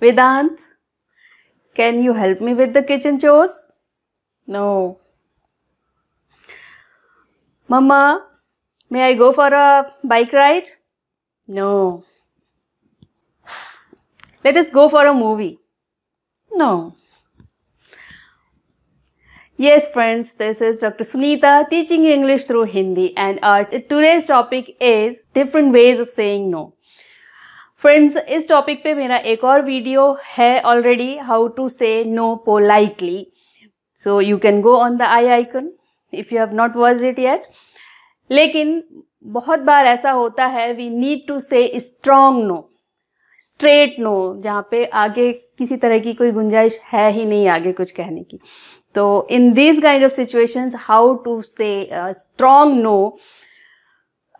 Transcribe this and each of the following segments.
Vedant, can you help me with the kitchen chores? No. Mama, may I go for a bike ride? No. Let us go for a movie. No. Yes, friends, this is Dr. Sunita teaching English through Hindi and our today's topic is different ways of saying no. Friends इस topic पे मेरा एक और video है already how to say no politely so you can go on the I icon if you have not watched it yet लेकिन बहुत बार ऐसा होता है we need to say strong no straight no जहाँ पे आगे किसी तरह की कोई गुंजाइश है ही नहीं आगे कुछ कहने की तो in this kind of situations how to say strong no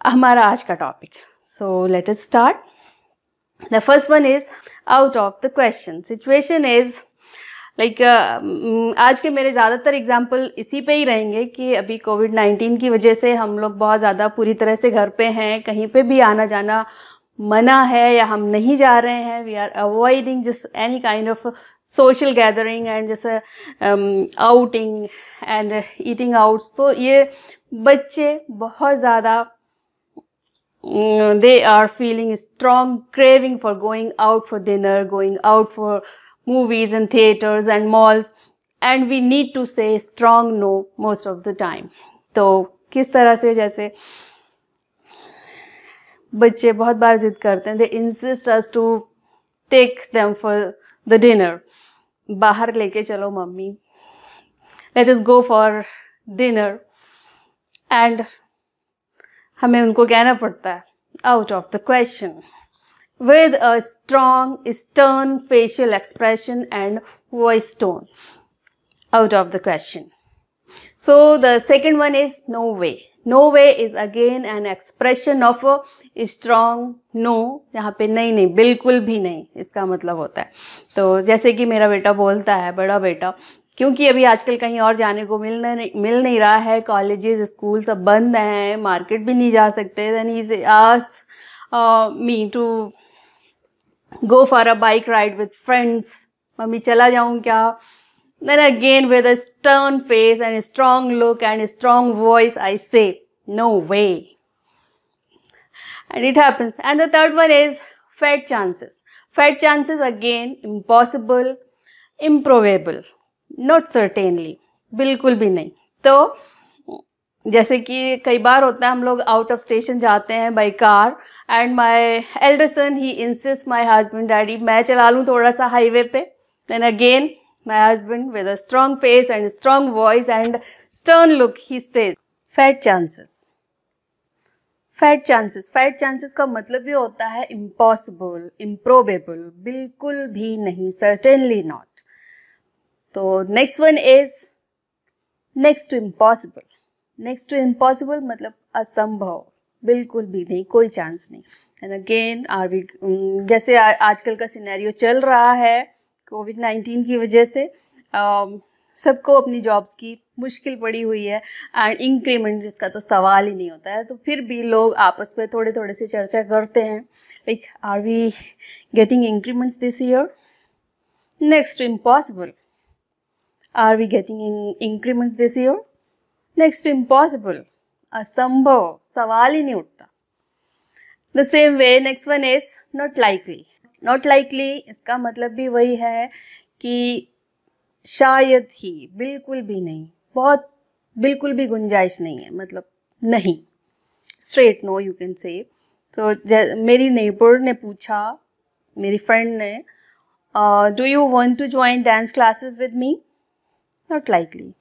हमारा आज का topic so let us start The first one is out of the question. Situation is like like, uh, mm, आज के मेरे ज़्यादातर एग्जाम्पल इसी पे ही रहेंगे कि अभी कोविड नाइन्टीन की वजह से हम लोग बहुत ज़्यादा पूरी तरह से घर पे हैं कहीं पे भी आना जाना मना है या हम नहीं जा रहे हैं वी आर अवॉइडिंग जिस any kind of social gathering and जैसे आउटिंग एंड ईटिंग आउट्स तो ये बच्चे बहुत ज़्यादा Mm, they are feeling strong craving for going out for dinner, going out for movies and theaters and malls. And we need to say strong no most of the time. तो किस तरह से जैसे बच्चे बहुत बार जिद करते हैं they insist us to take them for the dinner बाहर लेके चलो मम्मी लेट इस गो फॉर डिनर एंड हमें उनको कहना पड़ता है out of the question with a strong stern facial expression and voice tone out of the question so the second one is no way no way is again an expression of a no यहाँ पे नहीं नहीं बिल्कुल भी नहीं इसका मतलब होता है तो जैसे कि मेरा बेटा बोलता है बड़ा बेटा क्योंकि अभी आजकल कहीं और जाने को मिल नहीं मिल नहीं रहा है कॉलेजेस स्कूल सब बंद हैं मार्केट भी नहीं जा सकते then he ask me to go for a bike ride with friends mummy चला जाऊँ क्या then again with a stern face and strong look and strong voice I say no way and it happens and the third one is fat chances fat chances again impossible improbable not certainly बिल्कुल भी नहीं तो जैसे कि कई बार होता है हम लोग आउट ऑफ स्टेशन जाते हैं by car and my elder son he insists my husband daddy मैं चला लूँ थोड़ा सा हाईवे पे then again my husband with a strong face and strong voice and stern look he states fat chances fat chances fat chances का मतलब ये होता है इम्पॉसिबल इम्प्रोबेबल बिल्कुल भी नहीं सर्टेनली नॉट तो next one is next to impossible next to impossible मतलब असंभव बिल्कुल भी नहीं कोई चांस नहीं एंड अगेन आर वी जैसे आ, आजकल का सिनेरियो चल रहा है कोविड नाइन्टीन की वजह से um, सबको अपनी जॉब्स की मुश्किल पड़ी हुई है एंड इंक्रीमेंट जिसका तो सवाल ही नहीं होता है तो फिर भी लोग आपस में थोड़े थोड़े से चर्चा करते हैं like are we getting increments this year next impossible Are we getting in increments this year? Next impossible impossible. सवाल ही नहीं उठता the same way next one is not likely not likely इसका मतलब भी वही है कि शायद ही बिल्कुल भी नहीं बहुत बिल्कुल भी गुंजाइश नहीं है मतलब नहीं straight no you can say तो मेरी नेबर ने पूछा मेरी फ्रेंड ने do you want to join dance classes with me not likely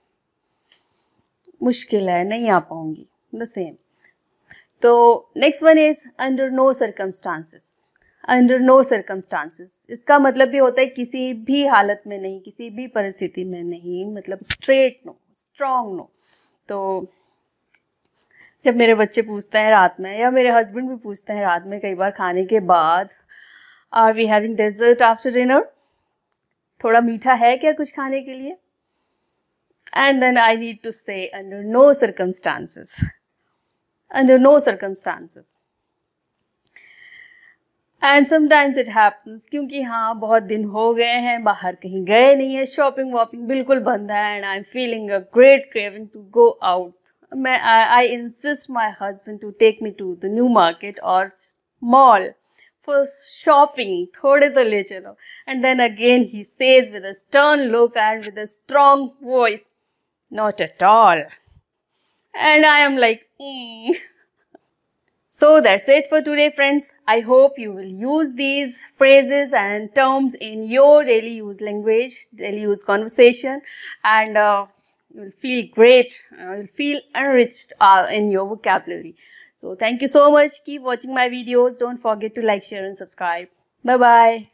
मुश्किल है नहीं आ पाऊंगी द सेम तो next one is under no circumstances under no circumstances इसका मतलब भी होता है किसी भी हालत में नहीं किसी भी परिस्थिति में नहीं मतलब स्ट्रेट नो स्ट्रांग नो तो जब मेरे बच्चे पूछते हैं रात में या मेरे हस्बैंड भी पूछते हैं रात में कई बार खाने के बाद are we having dessert after dinner थोड़ा मीठा है क्या कुछ खाने के लिए and then I need to say under no circumstances. Under no circumstances. And sometimes it happens क्योंकि हाँ बहुत दिन हो गए हैं बाहर कहीं गए नहीं है shopping वॉपिंग बिल्कुल बंद है and I'm feeling a great craving to go out. I insist my husband to take me to the new market or mall. For shopping, थोड़े तो ले चलो and then again he says with a stern look and with a strong voice, not at all. And I am like, hmm. So that's it for today friends. I hope you will use these phrases and terms in your daily use language, daily use conversation and uh, you will feel great, uh, you will feel enriched uh, in your vocabulary. So thank you so much. Keep watching my videos. Don't forget to like, share and subscribe. Bye-bye.